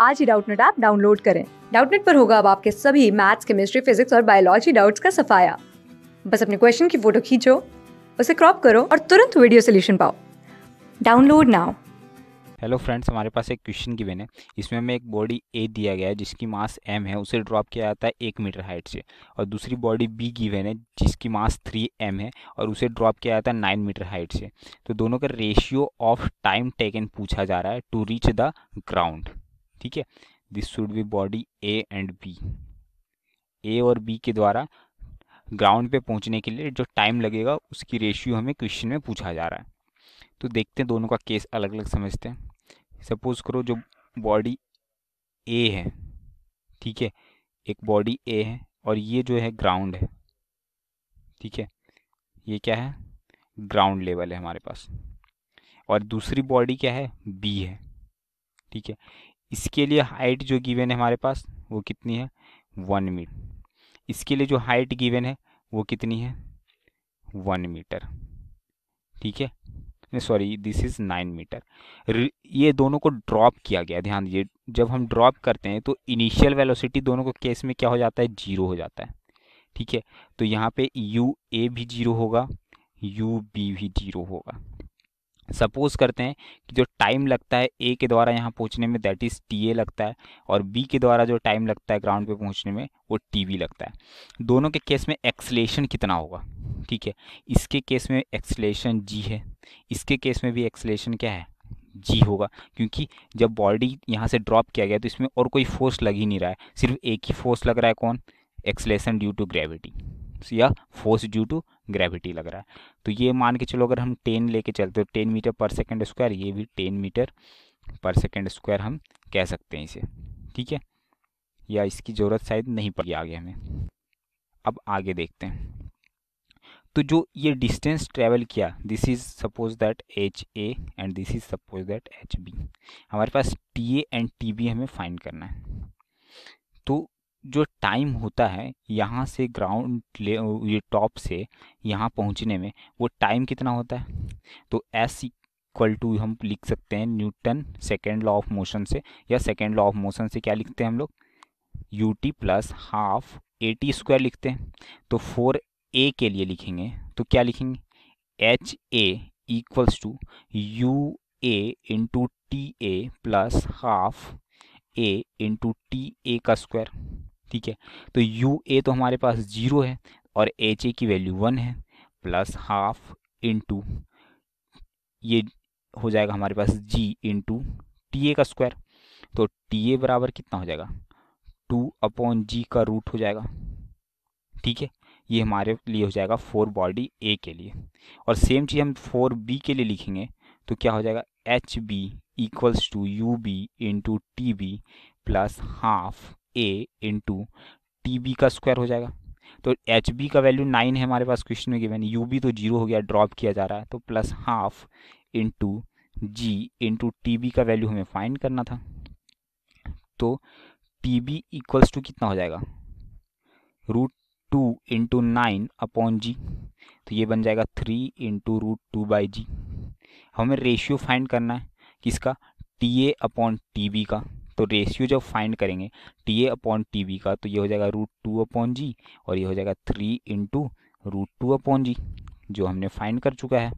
आज ही Doubtnut app download करें डाउटनेट पर होगा अब आपके सभी मैथ्स केमिस्ट्री फिजिक्स और बायोलॉजी डाउट्स का सफाया बस अपने क्वेश्चन की फोटो खींचो उसे क्रॉप करो और तुरंत वीडियो सोल्यूशन पाओ डाउनलोड नाउ हेलो फ्रेंड्स हमारे पास एक क्वेश्चन की गिवन है इसमें हमें एक बॉडी ए दिया गया है जिसकी मास एम है उसे ड्रॉप किया जाता है एक मीटर हाइट से और दूसरी बॉडी बी की गिवन है जिसकी मास थ्री एम है और उसे ड्रॉप किया जाता है नाइन मीटर हाइट से तो दोनों का रेशियो ऑफ टाइम टेकन पूछा जा रहा है टू रीच द ग्राउंड ठीक है this should be body A and B A और बी के द्वारा ग्राउंड पे पहुंचने के लिए जो टाइम लगेगा उसकी रेशियो हमें क्वेश्चन में पूछा जा रहा है तो देखते हैं दोनों का केस अलग अलग समझते हैं सपोज करो जो बॉडी ए है ठीक है एक बॉडी ए है और ये जो है ग्राउंड है ठीक है ये क्या है ग्राउंड लेवल है हमारे पास और दूसरी बॉडी क्या है बी है ठीक है इसके लिए हाइट जो गिवन है हमारे पास वो कितनी है वन मीटर इसके लिए जो हाइट गिवन है वो कितनी है वन मीटर ठीक है sorry this is nine metre ये दोनों को ड्रॉप किया गया ध्यान दीजिए जब हम ड्रॉप करते हैं तो इनिशियल वेलोसिटी दोनों को केस में क्या हो जाता है जीरो हो जाता है ठीक है तो यहाँ पे यू ए भी जीरो होगा यू बी भी जीरो होगा सपोज़ करते हैं कि जो टाइम लगता है ए के द्वारा यहाँ पहुँचने में दैट इज़ टी ए लगता है और बी के द्वारा जो टाइम लगता है ग्राउंड पे पहुँचने में वो टी बी लगता है दोनों के केस में एक्सलेशन कितना होगा ठीक है इसके केस में एक्सलेशन जी है इसके केस में भी एक्सलेशन क्या है जी होगा क्योंकि जब बॉडी यहाँ से ड्रॉप किया गया तो इसमें और कोई फोर्स लग ही नहीं रहा है सिर्फ एक ही फोर्स लग रहा है कौन एक्सलेशन ड्यू टू ग्रेविटी या फोर्स ड्यू टू ग्रेविटी लग रहा है तो ये मान के चलो अगर हम टेन लेके चलते हो तो ten metre per second square ये भी ten metre per second square हम कह सकते हैं इसे ठीक है या इसकी ज़रूरत शायद नहीं पड़ी आगे हमें अब आगे देखते हैं तो जो ये डिस्टेंस ट्रेवल किया this is suppose that H A and this is suppose that H B हमारे पास T A and T B हमें फाइंड करना है तो जो टाइम होता है यहाँ से ग्राउंड ले ये टॉप से यहाँ पहुँचने में वो टाइम कितना होता है तो एस इक्वल टू हम लिख सकते हैं Newton second law of motion से या सेकेंड लॉ ऑफ मोशन से क्या लिखते हैं हम लोग U T plus half A T square लिखते हैं तो फोर ए के लिए लिखेंगे तो क्या लिखेंगे H A equals to U A into T A plus half A into T A का स्क्वायर ठीक है तो यू ए तो हमारे पास जीरो है और एच ए की वैल्यू वन है प्लस हाफ इंटू ये हो जाएगा हमारे पास जी इंटू टी ए का स्क्वायर तो टी ए बराबर कितना हो जाएगा टू अपॉन जी का रूट हो जाएगा ठीक है ये हमारे लिए हो जाएगा फोर बॉडी ए के लिए और सेम चीज़ हम फोर बी के लिए लिखेंगे तो क्या हो जाएगा H B equals to U B into T B plus half A into T B का स्क्वायर हो जाएगा तो एच बी का वैल्यू नाइन है हमारे पास क्वेश्चन में गिवन यू बी तो जीरो हो गया ड्रॉप किया जा रहा है तो plus half into G into T B का वैल्यू हमें फाइंड करना था तो टी बी इक्वल्स टू कितना हो जाएगा root two into nine upon G तो ये बन जाएगा three into root two by G हमें रेशियो फाइंड करना है किसका T A upon T B का तो रेशियो जब फाइंड करेंगे T A upon T B का तो ये हो जाएगा रूट टू अपॉन जी और ये हो जाएगा three into root two upon G जो हमने फाइंड कर चुका है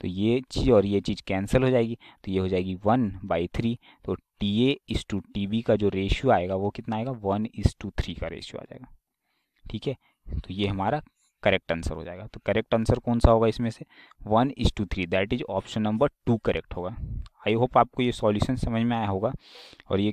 तो ये चीज़ और ये चीज़ कैंसिल हो जाएगी तो ये हो जाएगी वन बाई थ्री तो T A is to T B का जो रेशियो आएगा वो कितना आएगा वन इस टू थ्री का रेशियो आ जाएगा ठीक है तो ये हमारा करेक्ट आंसर हो जाएगा तो करेक्ट आंसर कौन सा होगा इसमें से one is to three that is option number two correct होगा आई होप आपको ये सॉल्यूशन समझ में आया होगा और ये